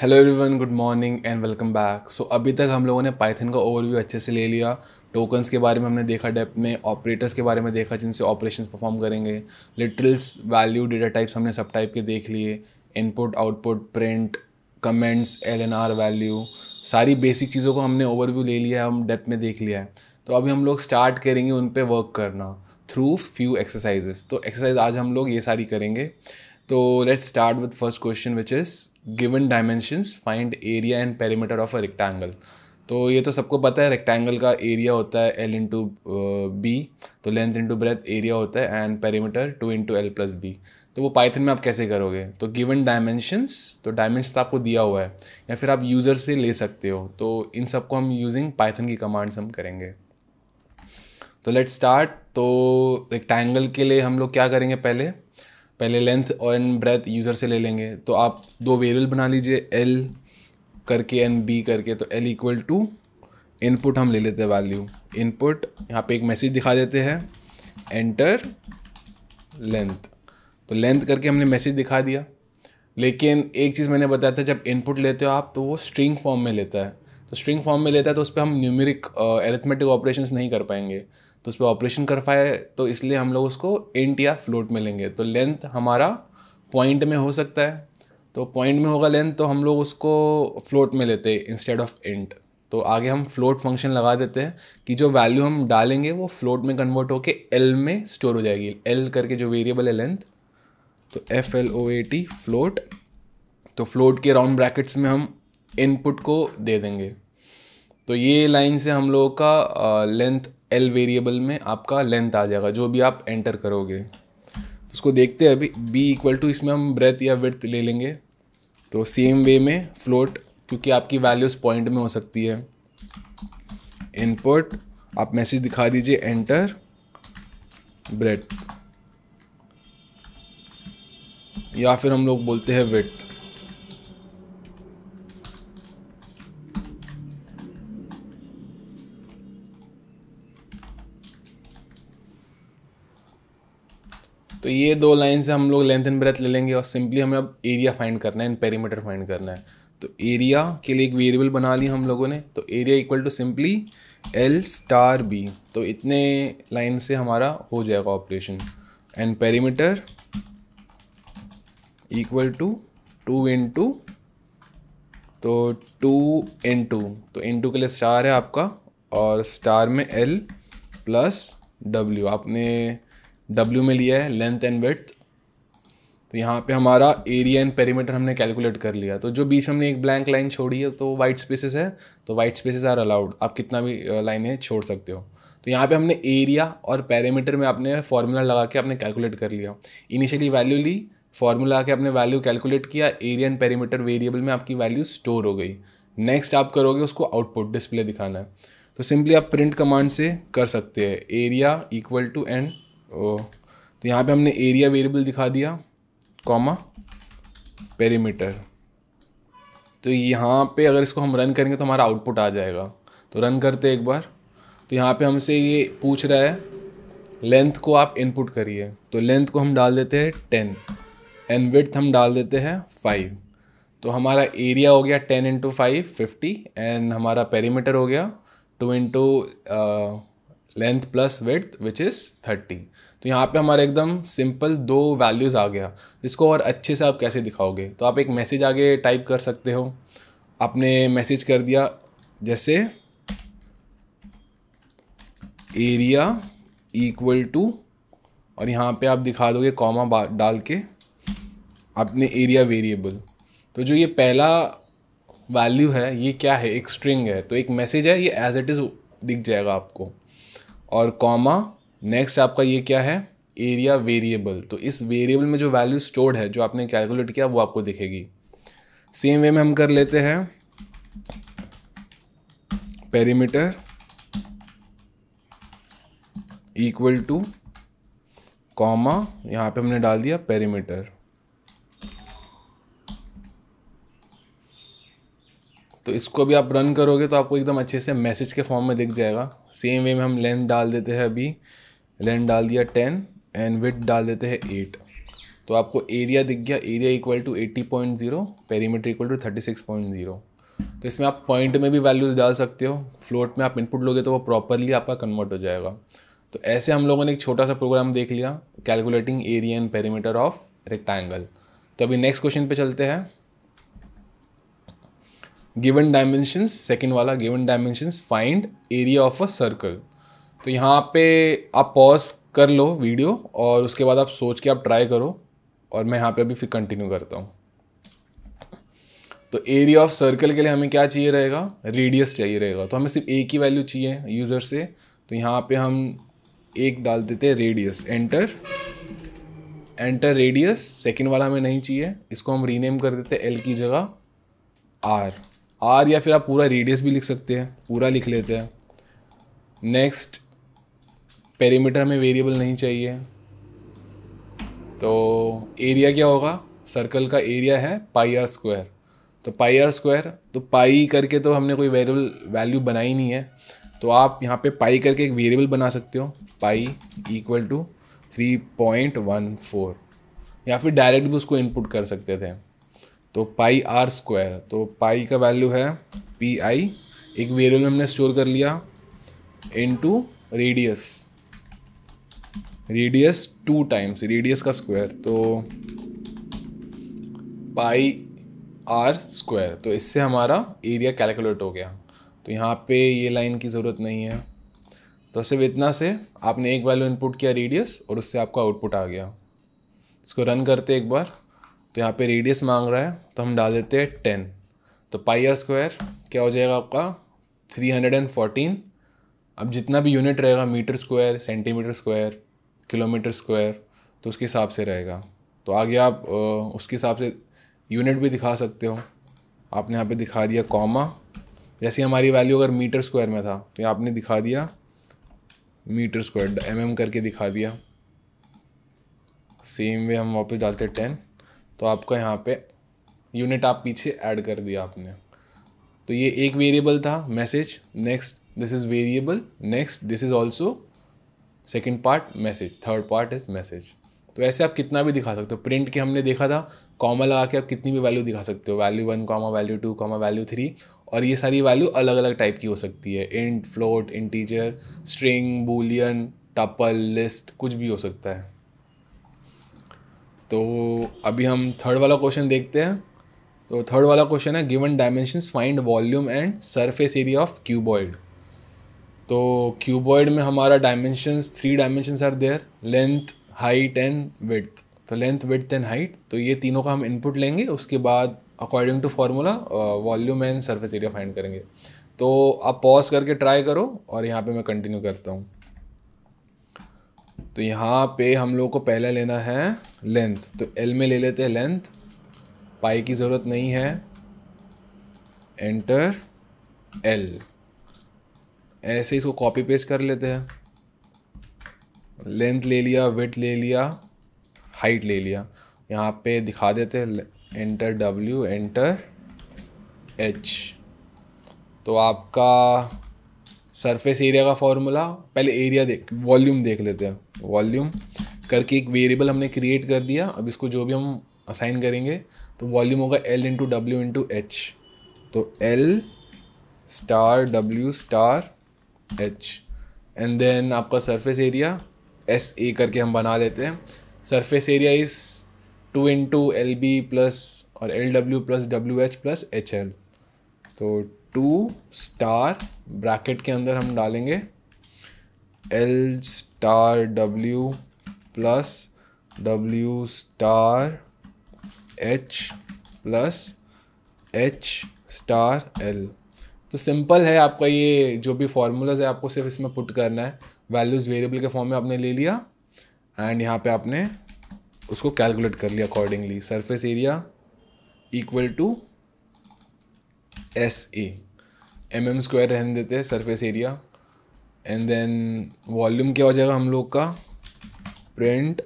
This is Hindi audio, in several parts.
hello everyone good morning and welcome back so अभी तक हम लोगों ने पाइथन का ओवरव्यू अच्छे से ले लिया टोकन्स के बारे में हमने देखा डेप में ऑपरेटर्स के बारे में देखा जिनसे ऑपरेशन परफॉर्म करेंगे लिटरल्स वैल्यू डेटा टाइप्स हमने सब टाइप के देख लिए input output print comments L and R value सारी बेसिक चीज़ों को हमने ओवरव्यू ले लिया हम डेप में देख लिया है तो अभी हम लोग स्टार्ट करेंगे उन पर वर्क करना थ्रू फ्यू एक्सरसाइजेस तो एक्सरसाइज आज हम लोग ये सारी करेंगे तो let's start with first question which is given dimensions find area and perimeter of a rectangle तो ये तो सबको पता है रेक्टेंगल का एरिया होता है एल इंटू बी तो लेंथ इंटू ब्रेथ एरिया होता है and perimeter two into L plus B तो वो पाइथन में आप कैसे करोगे तो गिवन डायमेंशंस तो डायमेंशन तो आपको दिया हुआ है या फिर आप यूज़र से ले सकते हो तो इन सबको हम यूजिंग पाइथन की कमांड्स हम करेंगे तो लेट्स स्टार्ट तो रेक्टेंगल के लिए हम लोग क्या करेंगे पहले पहले लेंथ एंड ब्रेथ यूज़र से ले लेंगे तो आप दो वेरियबल बना लीजिए एल करके एंड बी करके तो एल इक्वल टू इनपुट हम ले लेते हैं वैल्यू इनपुट यहाँ पे एक मैसेज दिखा देते हैं एंटर लेंथ तो लेंथ करके हमने मैसेज दिखा दिया लेकिन एक चीज़ मैंने बताया था जब इनपुट लेते हो आप तो वो स्ट्रिंग फॉर्म में लेता है तो स्ट्रिंग फॉर्म में लेता है तो उस पर हम न्यूमेरिक एरिथमेटिक ऑपरेशन नहीं कर पाएंगे तो उस पर ऑपरेशन कर पाए तो इसलिए हम लोग उसको इंट या फ्लोट में लेंगे तो लेंथ हमारा पॉइंट में हो सकता है तो पॉइंट में होगा लेंथ तो हम लोग उसको फ्लोट में लेते हैं इंस्टेड ऑफ इंट तो आगे हम फ्लोट फंक्शन लगा देते हैं कि जो वैल्यू हम डालेंगे वो फ्लोट में कन्वर्ट होके एल में स्टोर हो जाएगी एल करके जो वेरिएबल है लेंथ तो F L O A T float तो फ्लोट के राउंड ब्रैकेट्स में हम इनपुट को दे देंगे तो ये लाइन से हम लोगों का लेंथ एल वेरिएबल में आपका लेंथ आ जाएगा जो भी आप एंटर करोगे तो उसको देखते हैं अभी बी इक्वल टू इसमें हम ब्रेथ या विथ ले लेंगे तो सेम वे में फ्लोट क्योंकि आपकी वैल्यूज पॉइंट में हो सकती है इनपुट आप मैसेज दिखा दीजिए एंटर ब्रेथ या फिर हम लोग बोलते हैं विथ तो ये दो लाइन से हम लोग लेंथ एंड ब्रेथ ले लेंगे और सिंपली हमें अब एरिया फाइंड करना है एंड पेरीमीटर फाइंड करना है तो एरिया के लिए एक वेरिएबल बना लिया हम लोगों ने तो area equal to simply L star B तो इतने लाइन से हमारा हो जाएगा operation and perimeter equal to two into तो टू इन टू तो इन टू के लिए स्टार है आपका और स्टार में एल प्लस डब्ल्यू आपने डब्ल्यू में लिया है लेंथ एंड विथ तो यहाँ पे हमारा एरिया एंड पेरीमीटर हमने कैलकुलेट कर लिया तो जो बीच में हमने एक ब्लैंक लाइन छोड़ी है तो वाइट स्पेसेस है तो वाइट स्पेसेस आर अलाउड आप कितना भी लाइनें छोड़ सकते हो तो यहाँ पे हमने एरिया और पैरामीटर में आपने फॉर्मूला लगा के आपने कैलकुलेट कर लिया इनिशियली वैल्यू ली फॉर्मूला के आपने वैल्यू कैलकुलेट किया एरिया एंड पेरीमीटर वेरिएबल में आपकी वैल्यू स्टोर हो गई नेक्स्ट आप करोगे उसको आउटपुट डिस्प्ले दिखाना है तो सिंपली आप प्रिंट कमांड से कर सकते हैं area equal to and oh तो यहाँ पे हमने एरिया वेरिएबल दिखा दिया कॉमा पेरीमीटर तो यहाँ पे अगर इसको हम रन करेंगे तो हमारा आउटपुट आ जाएगा तो रन करते एक बार तो यहाँ पे हमसे ये पूछ रहा है लेंथ को आप इनपुट करिए तो लेंथ को हम डाल देते हैं टेन एंड विथ हम डाल देते हैं फाइव तो हमारा एरिया हो गया ten into five fifty and हमारा पेरीमीटर हो गया two into length plus width which is thirty तो यहाँ पे हमारे एकदम सिंपल दो वैल्यूज़ आ गया जिसको और अच्छे से आप कैसे दिखाओगे तो आप एक मैसेज आगे टाइप कर सकते हो आपने मैसेज कर दिया जैसे एरिया इक्वल टू और यहाँ पे आप दिखा दोगे कॉमा डाल के अपने एरिया वेरिएबल तो जो ये पहला वैल्यू है ये क्या है एक स्ट्रिंग है तो एक मैसेज है ये एज इट इज़ दिख जाएगा आपको और कॉमा नेक्स्ट आपका ये क्या है एरिया वेरिएबल तो इस वेरिएबल में जो वैल्यू स्टोर्ड है जो आपने कैलकुलेट किया वो आपको दिखेगी सेम वे में हम कर लेते हैं पेरीमीटर इक्वल टू कॉमा यहाँ पे हमने डाल दिया पेरीमीटर तो इसको भी आप रन करोगे तो आपको एकदम अच्छे से मैसेज के फॉर्म में दिख जाएगा सेम वे में हम लेंथ डाल देते हैं अभी लेंथ डाल दिया टेन एंड विथ डाल देते हैं एट तो आपको एरिया दिख गया area equal to eighty point zero perimeter equal to thirty six point zero तो इसमें आप पॉइंट में भी वैल्यूज़ डाल सकते हो फ्लोट में आप इनपुट लोगे तो वो प्रॉपरली आपका कन्वर्ट हो जाएगा तो ऐसे हम लोगों ने एक छोटा सा प्रोग्राम देख लिया calculating area and perimeter of rectangle तो अभी नेक्स्ट क्वेश्चन पे चलते हैं गिवन डायमेंशंस सेकेंड वाला given dimensions find area of a circle तो यहाँ पे आप पॉज कर लो वीडियो और उसके बाद आप सोच के आप ट्राई करो और मैं यहाँ पे अभी फिर कंटिन्यू करता हूँ तो एरिया ऑफ सर्कल के लिए हमें क्या चाहिए रहेगा रेडियस चाहिए रहेगा तो हमें सिर्फ एक ही वैल्यू चाहिए यूज़र से तो यहाँ पे हम एक डाल देते हैं radius enter enter radius second वाला हमें नहीं चाहिए इसको हम रीनेम कर देते एल की जगह आर आर या फिर आप पूरा रेडियस भी लिख सकते हैं पूरा लिख लेते हैं नेक्स्ट पेरीमीटर में वेरिएबल नहीं चाहिए तो एरिया क्या होगा सर्कल का एरिया है पाई आर स्क्वायर तो पाई आर स्क्वायर तो पाई करके तो हमने कोई वेरिएबल वैल्यू बनाई नहीं है तो आप यहाँ पे पाई करके एक वेरिएबल बना सकते हो pi equal to three point one four या फिर डायरेक्ट भी उसको इनपुट कर सकते थे तो पाई आर स्क्वायर तो पाई का वैल्यू है पी आई एक वेरियबल में हमने स्टोर कर लिया into radius radius two times radius का स्क्वायर तो पाई आर स्क्वायर तो इससे हमारा एरिया कैलकुलेट हो गया तो यहाँ पे ये लाइन की ज़रूरत नहीं है तो सिर्फ इतना से आपने एक वैल्यू इनपुट किया रेडियस और उससे आपका आउटपुट आ गया इसको रन करते एक बार तो यहाँ पे रेडियस मांग रहा है तो हम डाल देते हैं टेन तो पाईआर स्क्वायर क्या हो जाएगा आपका थ्री हंड्रेड एंड फोर्टीन अब जितना भी यूनिट रहेगा metre square centimetre square kilometre square तो उसके हिसाब से रहेगा तो आगे आप उसके हिसाब से यूनिट भी दिखा सकते हो आपने यहाँ पे दिखा दिया कॉमा जैसे हमारी वैल्यू अगर मीटर स्क्वायर में था तो आपने दिखा दिया मीटर स्क्वायर एम एम करके दिखा दिया सेम वे हम वापस डालते हैं टेन तो आपका यहाँ पे यूनिट आप पीछे ऐड कर दिया आपने तो ये एक वेरिएबल था message next this is variable next this is also second part message third part is message तो ऐसे आप कितना भी दिखा सकते हो प्रिंट के हमने देखा था कॉमा लगा के आप कितनी भी वैल्यू दिखा सकते हो value one comma value two comma value three और ये सारी वैल्यू अलग अलग टाइप की हो सकती है int float integer string Boolean tuple list कुछ भी हो सकता है तो अभी हम थर्ड वाला क्वेश्चन देखते हैं तो थर्ड वाला क्वेश्चन है given dimension find volume and surface area of cuboid तो क्यूबॉइड में हमारा dimensions three dimensions are there length height and width तो लेंथ विथ एंड हाइट तो ये तीनों का हम इनपुट लेंगे उसके बाद according to formula volume and surface area find करेंगे तो आप पॉज करके ट्राई करो और यहाँ पे मैं कंटिन्यू करता हूँ तो यहाँ पे हम लोग को पहले लेना है लेंथ तो एल में ले लेते हैं लेंथ पाई की ज़रूरत नहीं है एंटर एल ऐसे इसको कॉपी पेस्ट कर लेते हैं लेंथ ले लिया विथ ले लिया हाइट ले लिया यहाँ पे दिखा देते हैं एंटर डब्ल्यू एंटर एच तो आपका सरफेस एरिया का फॉर्मूला पहले एरिया देख वॉल्यूम देख लेते हैं वॉल्यूम करके एक वेरिएबल हमने क्रिएट कर दिया अब इसको जो भी हम असाइन करेंगे तो वॉल्यूम होगा L into W into H तो L star W star H and then आपका सरफेस एरिया एस ए करके हम बना लेते हैं surface area is two into L B plus और L W plus W H plus H L तो टू स्टार ब्रैकेट के अंदर हम डालेंगे L star W plus W star H plus H star L तो सिंपल है आपका ये जो भी फार्मूलाज है आपको सिर्फ इसमें पुट करना है वैल्यूज़ वेरिएबल के फॉर्म में आपने ले लिया एंड यहाँ पे आपने उसको कैलकुलेट कर लिया accordingly surface area equal to S A M M square रहने देते हैं surface area and then volume क्या हो जाएगा हम लोग का print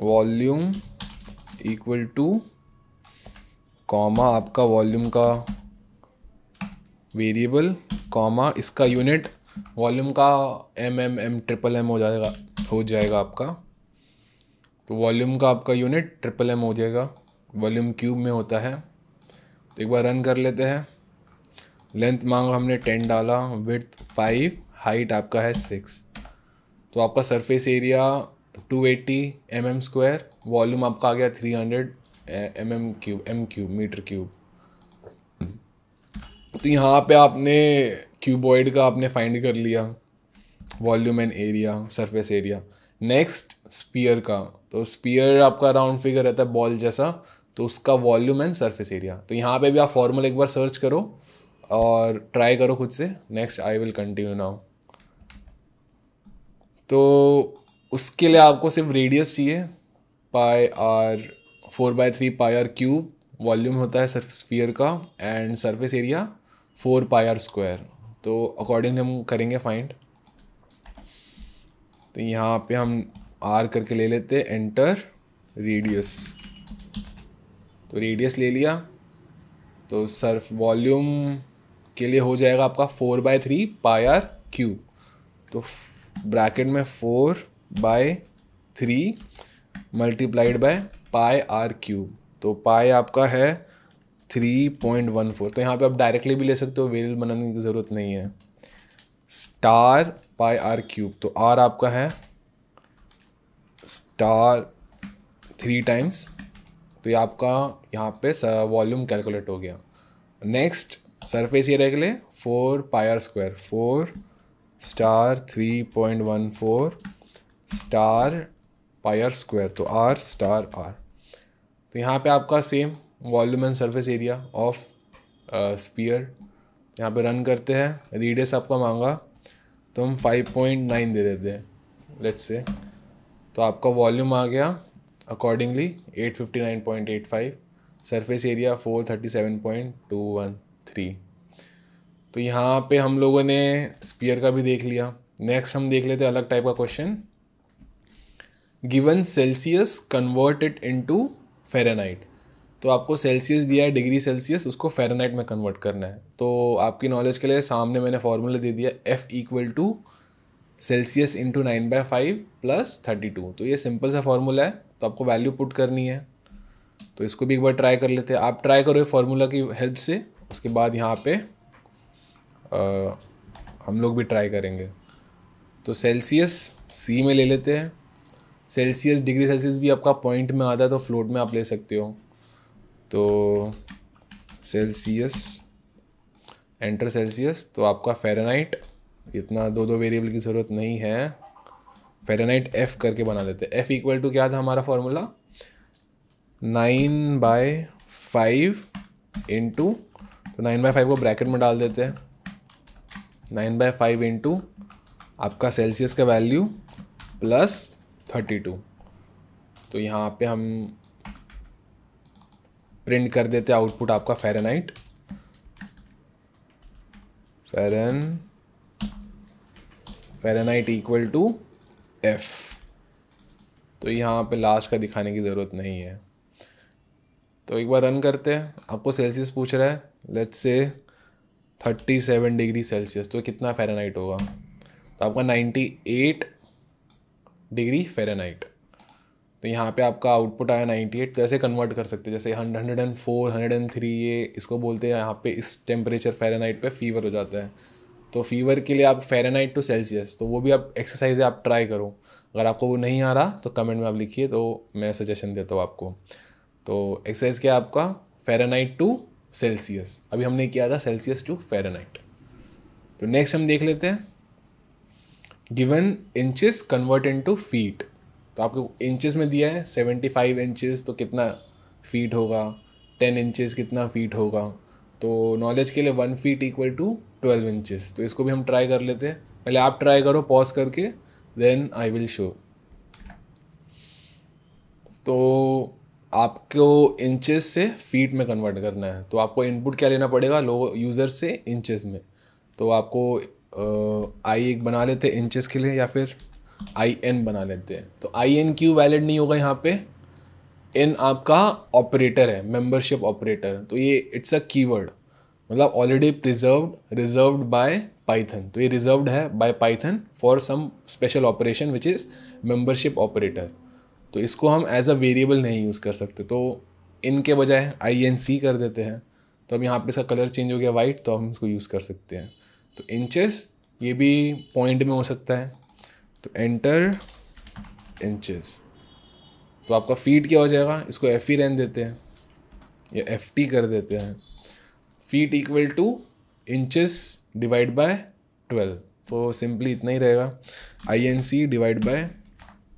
volume equal to comma आपका वॉल्यूम का वेरिएबल कॉमा इसका यूनिट वॉल्यूम का M M M triple M हो जाएगा हो जाएगा आपका तो वॉल्यूम का आपका यूनिट ट्रिपल एम हो जाएगा वॉल्यूम क्यूब में होता है तो एक बार रन कर लेते हैं लेंथ मांगो हमने टेन डाला विथ फाइव हाइट आपका है सिक्स तो आपका surface area two eighty M M square volume आपका आ गया three hundred M M cube M cube metre cube तो यहाँ पे आपने क्यूबॉइड का आपने फाइंड कर लिया volume and area surface area next sphere का तो स्पीयर आपका राउंड फिगर रहता है बॉल जैसा तो उसका वॉल्यूम एंड सरफेस एरिया तो यहाँ पे भी आप फॉर्मूला एक बार सर्च करो और ट्राई करो खुद से next I will continue now तो उसके लिए आपको सिर्फ रेडियस चाहिए pi R four by three pi R cube volume होता है सर्फ स्पीयर का and surface area four pi R square तो अकॉर्डिंगली हम करेंगे फाइंड तो यहाँ पे हम आर करके ले लेते एंटर रेडियस तो रेडियस ले लिया तो सर्फ वॉल्यूम के लिए हो जाएगा आपका four by three pi R cube तो ब्रैकेट में four by three multiplied by pi R cube तो पाए आपका है थ्री पॉइंट वन फोर तो यहाँ पे आप डायरेक्टली भी ले सकते हो वेरियल बनाने की ज़रूरत नहीं है स्टार पाई आर क्यूब तो आर आपका है स्टार थ्री टाइम्स तो ये आपका यहाँ पे वॉल्यूम कैलकुलेट हो गया नेक्स्ट सरफेस ये रख ले four pi R square four star three point one four star pi R square तो आर स्टार आर तो यहाँ पे आपका same volume and surface area of sphere यहाँ पे रन करते हैं रीडेस आपका मांगा तो हम फाइव पॉइंट नाइन दे देते हैं लेट्स से तो आपका वॉल्यूम आ गया accordingly eight fifty nine point eight five surface area four thirty seven point two one three तो यहाँ पे हम लोगों ने स्पीयर का भी देख लिया नेक्स्ट हम देख लेते हैं अलग टाइप का question given Celsius converted into Fahrenheit तो आपको सेल्सियस दिया है डिग्री सेल्सियस उसको फेरेनाइट में कन्वर्ट करना है तो आपकी नॉलेज के लिए सामने मैंने फॉर्मूला दे दिया F equal to Celsius into nine by five plus thirty two तो ये सिंपल सा फॉर्मूला है तो आपको वैल्यू पुट करनी है तो इसको भी एक बार ट्राई कर लेते हैं आप ट्राई करो फार्मूला की हेल्प से उसके बाद यहाँ पे आ, हम लोग भी ट्राई करेंगे तो सेल्सियस सी में ले लेते हैं सेल्सियस डिग्री सेल्सियस भी आपका पॉइंट में आता है तो फ्लोट में आप ले सकते हो तो सेल्सियस एंटर सेल्सियस तो आपका फेरानाइट इतना दो दो वेरिएबल की ज़रूरत नहीं है फेरानाइट एफ करके बना देते हैं एफ इक्वल टू क्या था हमारा formula nine by five into तो नाइन बाई फाइव को ब्रैकेट में डाल देते हैं नाइन बाई फाइव इंटू आपका सेल्सियस का वैल्यू प्लस थर्टी टू तो यहाँ पे हम प्रिंट कर देते आउटपुट आपका फेरनाइट फेरन फेरनाइट इक्वल टू एफ तो यहाँ पे लास्ट का दिखाने की ज़रूरत नहीं है तो एक बार रन करते हैं आपको सेल्सियस पूछ रहा है let's say thirty seven degree Celsius तो कितना फेरानाइट होगा तो आपका नाइन्टी एट डिग्री फेरानाइट तो यहाँ पे आपका आउटपुट आया 98 तो ऐसे कन्वर्ट कर सकते जैसे hundred and four hundred and three ये इसको बोलते हैं यहाँ पे इस टेम्परेचर फेरानाइट पे फीवर हो जाता है तो फीवर के लिए आप फेरानाइट टू सेल्सियस तो वो भी आप एक्सरसाइज आप ट्राई करो अगर आपको वो नहीं आ रहा तो कमेंट में आप लिखिए तो मैं सजेशन देता हूँ आपको तो एक्सरसाइज क्या आपका फेरानाइट टू सेल्सियस अभी हमने किया था सेल्सियस टू फेरनाइट तो नेक्स्ट हम देख लेते हैं given inches convert into feet तो आपको इंचेस में दिया है सेवेंटी फाइव इंचेस तो कितना फीट होगा टेन इंचेस कितना फीट होगा तो नॉलेज के लिए one feet equal to twelve inches तो इसको भी हम ट्राई कर लेते हैं पहले आप ट्राई करो पॉज करके देन आई विल शो तो आपको इंचेस से फीट में कन्वर्ट करना है तो आपको इनपुट क्या लेना पड़ेगा लोग यूज़र से इंचेस में तो आपको आई एक बना लेते हैं इंचेस के लिए या फिर आई एन बना लेते हैं तो आई एन क्यू वैलिड नहीं होगा यहाँ पे एन आपका ऑपरेटर है मेंबरशिप ऑपरेटर तो ये इट्स अ कीवर्ड मतलब already preserved reserved by Python तो ये रिजर्व्ड है by Python for some special operation which is membership operator तो इसको हम एज अ वेरिएबल नहीं यूज़ कर सकते तो इनके बजाय आई एन सी कर देते हैं तो अब यहाँ पे इसका कलर चेंज हो गया वाइट तो हम इसको यूज़ कर सकते हैं तो इंचेस ये भी पॉइंट में हो सकता है तो एंटर इंचेस तो आपका फीट क्या हो जाएगा इसको एफ ई रहन देते हैं या एफ टी कर देते हैं feet equal to inches divide by twelve तो सिंपली इतना ही रहेगा I N C divide by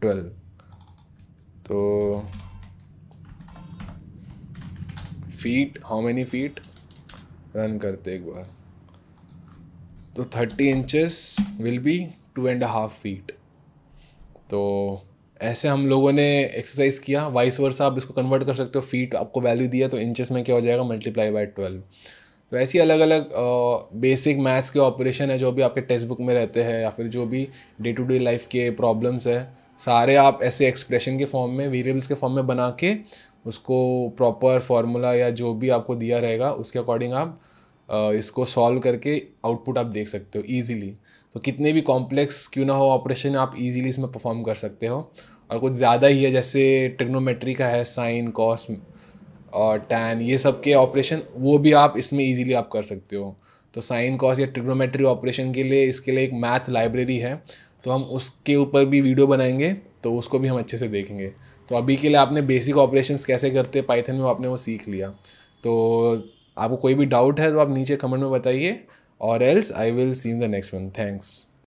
twelve तो feet how many feet run करते एक बार तो thirty inches will be two and half feet तो ऐसे हम लोगों ने एक्सरसाइज किया वाइस वर्सा आप इसको कन्वर्ट कर सकते हो फीट आपको वैल्यू दिया तो इंचेस में क्या हो जाएगा मल्टीप्लाई बाय ट्वेल्व तो ऐसी अलग अलग बेसिक मैथ्स के ऑपरेशन है जो भी आपके टेक्स्ट बुक में रहते हैं या फिर जो भी डे टू डे लाइफ के प्रॉब्लम्स है सारे आप ऐसे एक्सप्रेशन के फॉर्म में वेरिएबल्स के फॉर्म में बना के उसको प्रॉपर फार्मूला या जो भी आपको दिया रहेगा उसके अकॉर्डिंग आप इसको सॉल्व करके आउटपुट आप देख सकते हो ईजिली तो कितने भी कॉम्प्लेक्स क्यों ना हो ऑपरेशन आप ईजिली इसमें परफॉर्म कर सकते हो और कुछ ज़्यादा ही है जैसे ट्रिग्नोमेट्री का है साइन कॉस और टैन ये सब के ऑपरेशन वो भी आप इसमें ईजिली आप कर सकते हो तो साइन कॉस या ट्रिग्नोमेट्री ऑपरेशन के लिए इसके लिए एक मैथ लाइब्रेरी है तो हम उसके ऊपर भी वीडियो बनाएंगे तो उसको भी हम अच्छे से देखेंगे तो अभी के लिए आपने बेसिक ऑपरेशन कैसे करते पाइथन में आपने वो सीख लिया तो आपको कोई भी डाउट है तो आप नीचे कमेंट में बताइए और else I will see in the next one thanks